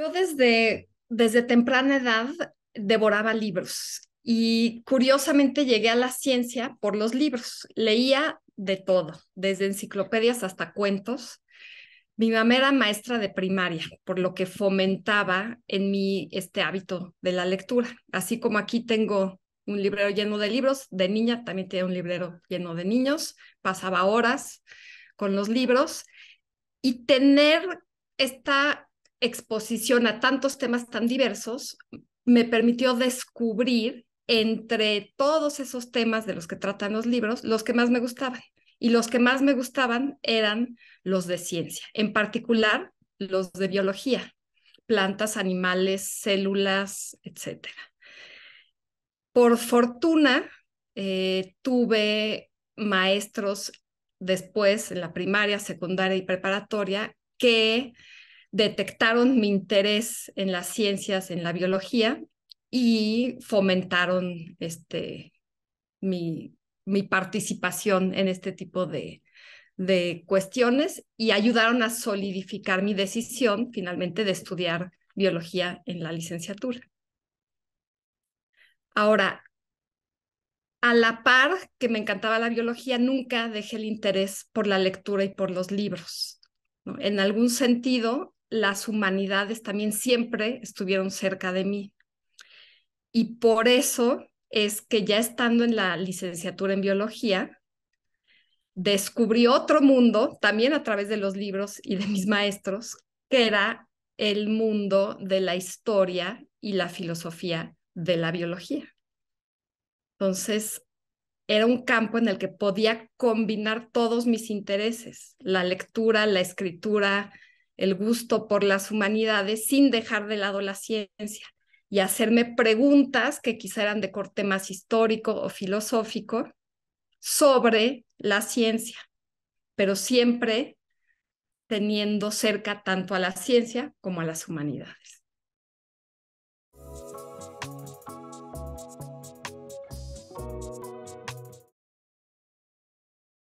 Yo desde, desde temprana edad devoraba libros y curiosamente llegué a la ciencia por los libros. Leía de todo, desde enciclopedias hasta cuentos. Mi mamá era maestra de primaria, por lo que fomentaba en mí este hábito de la lectura. Así como aquí tengo un librero lleno de libros, de niña también tenía un librero lleno de niños, pasaba horas con los libros y tener esta exposición a tantos temas tan diversos me permitió descubrir entre todos esos temas de los que tratan los libros, los que más me gustaban. Y los que más me gustaban eran los de ciencia, en particular los de biología, plantas, animales, células, etc. Por fortuna, eh, tuve maestros después en la primaria, secundaria y preparatoria que detectaron mi interés en las ciencias, en la biología y fomentaron este, mi, participación en este tipo de, de cuestiones y ayudaron a solidificar mi decisión finalmente de estudiar biología en la licenciatura. Ahora, a la par que me encantaba la biología, nunca dejé el interés por la lectura y por los libros. En algún sentido, las humanidades también siempre estuvieron cerca de mí. Y por eso es que ya estando en la licenciatura en biología, descubrí otro mundo, también a través de los libros y de mis maestros, que era el mundo de la historia y la filosofía de la biología. Entonces, era un campo en el que podía combinar todos mis intereses, la lectura, la escritura, el gusto por las humanidades sin dejar de lado la ciencia y hacerme preguntas que quizá eran de corte más histórico o filosófico sobre la ciencia, pero siempre teniendo cerca tanto a la ciencia como a las humanidades.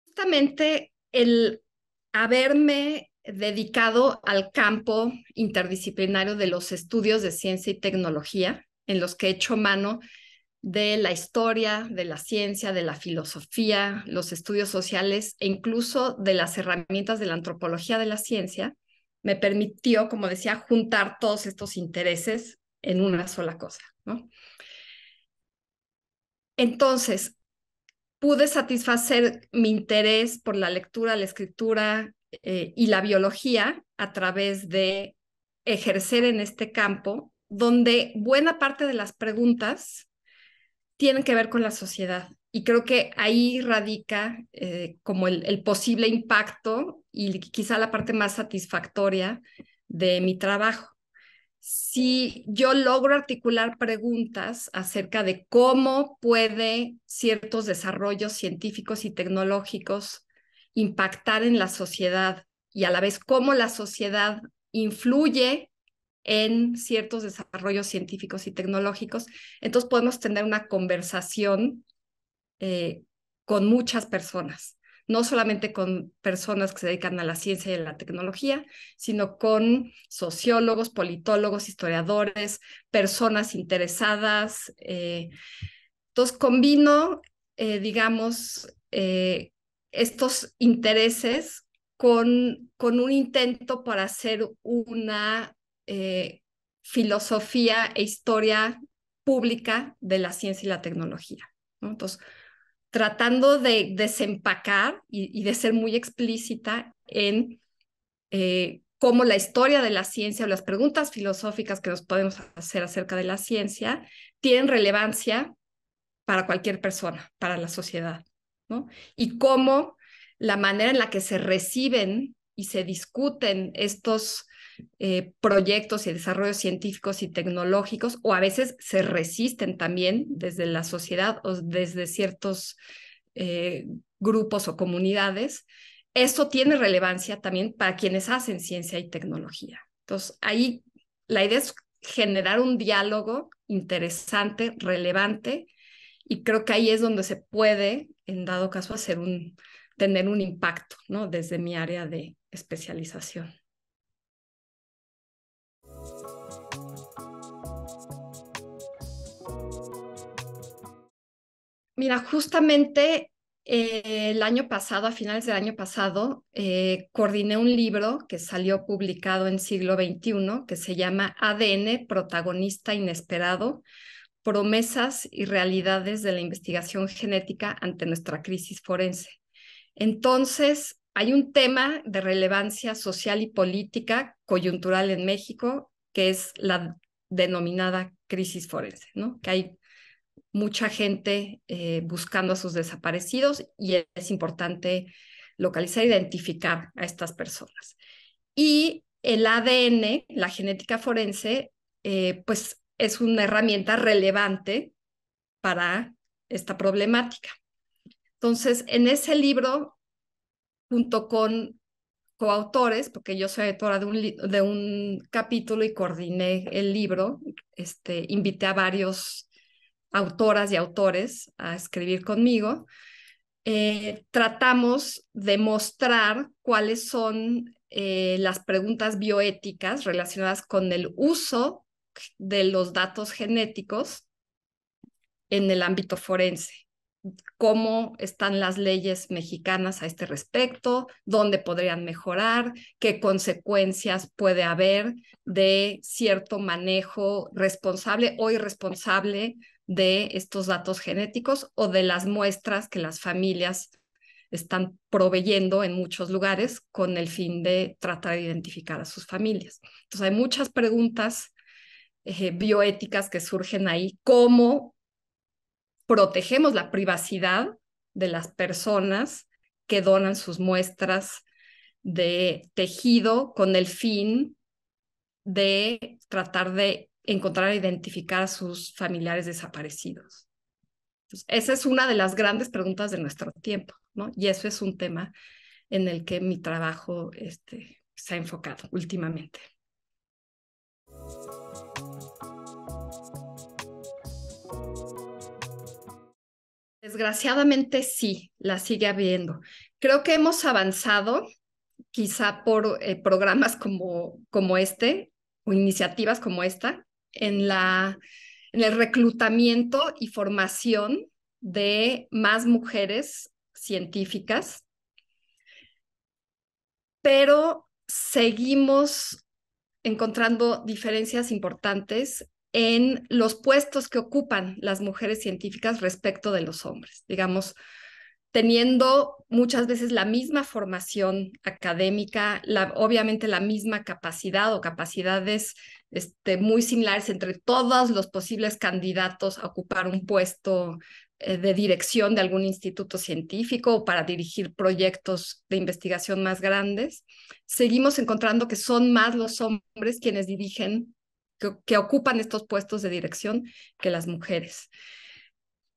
Justamente el haberme dedicado al campo interdisciplinario de los estudios de ciencia y tecnología, en los que he hecho mano de la historia, de la ciencia, de la filosofía, los estudios sociales e incluso de las herramientas de la antropología de la ciencia, me permitió, como decía, juntar todos estos intereses en una sola cosa. Entonces, pude satisfacer mi interés por la lectura, la escritura, eh, y la biología a través de ejercer en este campo, donde buena parte de las preguntas tienen que ver con la sociedad. Y creo que ahí radica eh, como el, posible impacto y quizá la parte más satisfactoria de mi trabajo. Si yo logro articular preguntas acerca de cómo puede ciertos desarrollos científicos y tecnológicos impactar en la sociedad y a la vez cómo la sociedad influye en ciertos desarrollos científicos y tecnológicos, entonces podemos tener una conversación eh, con muchas personas, no solamente con personas que se dedican a la ciencia y a la tecnología, sino con sociólogos, politólogos, historiadores, personas interesadas. Eh. Entonces combino, eh, digamos, estos intereses con, un intento para hacer una eh, filosofía e historia pública de la ciencia y la tecnología. Entonces, tratando de desempacar y, de ser muy explícita en eh, cómo la historia de la ciencia o las preguntas filosóficas que nos podemos hacer acerca de la ciencia tienen relevancia para cualquier persona, para la sociedad. Y cómo la manera en la que se reciben y se discuten estos eh, proyectos y desarrollos científicos y tecnológicos, o a veces se resisten también desde la sociedad o desde ciertos eh, grupos o comunidades, eso tiene relevancia también para quienes hacen ciencia y tecnología. Entonces, ahí la idea es generar un diálogo interesante, relevante, y creo que ahí es donde se puede en dado caso hacer un, tener un impacto, ¿no? Desde mi área de especialización. Mira, justamente eh, el año pasado, a finales del año pasado, eh, coordiné un libro que salió publicado en siglo XXI que se llama ADN, protagonista inesperado, promesas y realidades de la investigación genética ante nuestra crisis forense. Entonces, hay un tema de relevancia social y política coyuntural en México, que es la denominada crisis forense, ¿no? que hay mucha gente eh, buscando a sus desaparecidos y es importante localizar, identificar a estas personas. Y el ADN, la genética forense, eh, pues es una herramienta relevante para esta problemática. Entonces, en ese libro, junto con coautores, porque yo soy editora de un, de un capítulo y coordiné el libro, este, invité a varios autoras y autores a escribir conmigo, eh, tratamos de mostrar cuáles son eh, las preguntas bioéticas relacionadas con el uso de los datos genéticos en el ámbito forense. ¿Cómo están las leyes mexicanas a este respecto? ¿Dónde podrían mejorar? ¿Qué consecuencias puede haber de cierto manejo responsable o irresponsable de estos datos genéticos o de las muestras que las familias están proveyendo en muchos lugares con el fin de tratar de identificar a sus familias. Entonces hay muchas preguntas eh, bioéticas que surgen ahí, cómo protegemos la privacidad de las personas que donan sus muestras de tejido con el fin de tratar de encontrar e identificar a sus familiares desaparecidos. esa es una de las grandes preguntas de nuestro tiempo, ¿no? Y eso es un tema en el que mi trabajo este, se ha enfocado últimamente. Desgraciadamente sí, la sigue habiendo. Creo que hemos avanzado, quizá por eh, programas como, como este o iniciativas como esta, en, la, en el reclutamiento y formación de más mujeres científicas, pero seguimos encontrando diferencias importantes en los puestos que ocupan las mujeres científicas respecto de los hombres, digamos, teniendo muchas veces la misma formación académica, obviamente la misma capacidad o capacidades este, muy similares entre todos los posibles candidatos a ocupar un puesto eh, de dirección de algún instituto científico o para dirigir proyectos de investigación más grandes, seguimos encontrando que son más los hombres quienes dirigen que, ocupan estos puestos de dirección que las mujeres.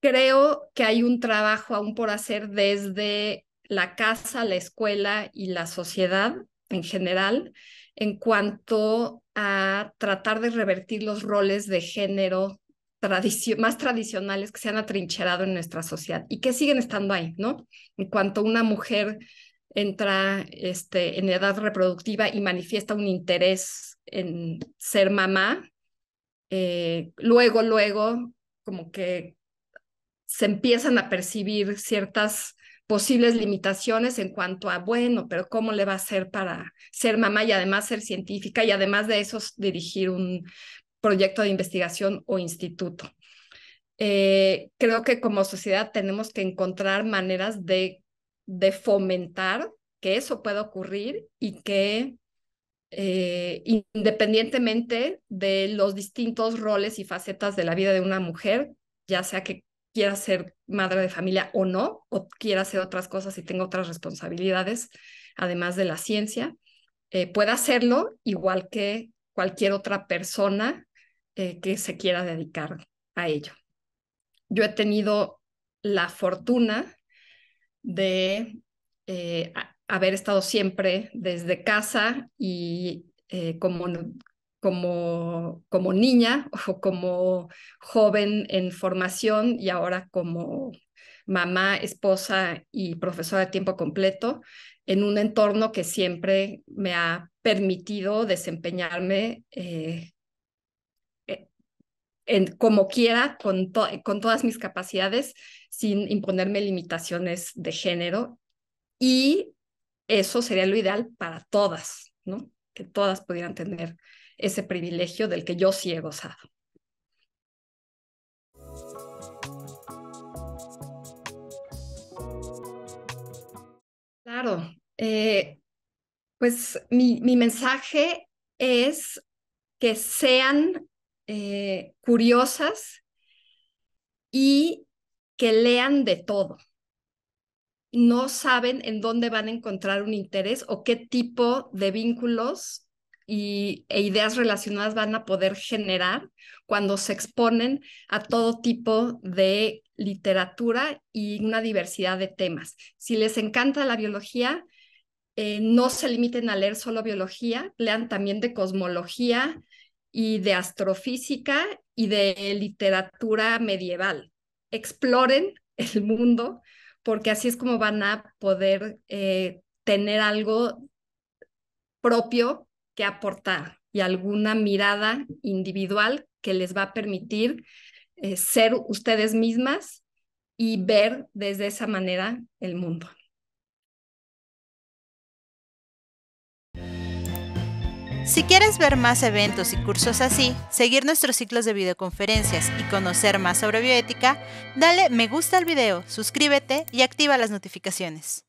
Creo que hay un trabajo aún por hacer desde la casa, la escuela y la sociedad en general en cuanto a tratar de revertir los roles de género más tradicionales que se han atrincherado en nuestra sociedad y que siguen estando ahí, ¿no? En cuanto una mujer entra este, en edad reproductiva y manifiesta un interés en ser mamá, eh, luego, luego, como que se empiezan a percibir ciertas posibles limitaciones en cuanto a, bueno, pero ¿cómo le va a ser para ser mamá y además ser científica y además de eso dirigir un proyecto de investigación o instituto? Eh, creo que como sociedad tenemos que encontrar maneras de, de fomentar que eso pueda ocurrir y que eh, independientemente de los distintos roles y facetas de la vida de una mujer, ya sea que quiera ser madre de familia o no, o quiera hacer otras cosas y tenga otras responsabilidades, además de la ciencia, eh, pueda hacerlo igual que cualquier otra persona eh, que se quiera dedicar a ello. Yo he tenido la fortuna de haber estado siempre desde casa y eh, como, como, como niña o como joven en formación y ahora como mamá, esposa y profesora de tiempo completo, en un entorno que siempre me ha permitido desempeñarme eh, eh, en, como quiera, con, con todas mis capacidades, sin imponerme limitaciones de género. Y eso sería lo ideal para todas, ¿no? Que todas pudieran tener ese privilegio del que yo sí he gozado. Claro, eh, pues mi, mensaje es que sean eh, curiosas y que lean de todo no saben en dónde van a encontrar un interés o qué tipo de vínculos y, e ideas relacionadas van a poder generar cuando se exponen a todo tipo de literatura y una diversidad de temas. Si les encanta la biología, eh, no se limiten a leer solo biología, lean también de cosmología y de astrofísica y de literatura medieval. Exploren el mundo porque así es como van a poder eh, tener algo propio que aportar y alguna mirada individual que les va a permitir eh, ser ustedes mismas y ver desde esa manera el mundo. Si quieres ver más eventos y cursos así, seguir nuestros ciclos de videoconferencias y conocer más sobre bioética, dale me gusta al video, suscríbete y activa las notificaciones.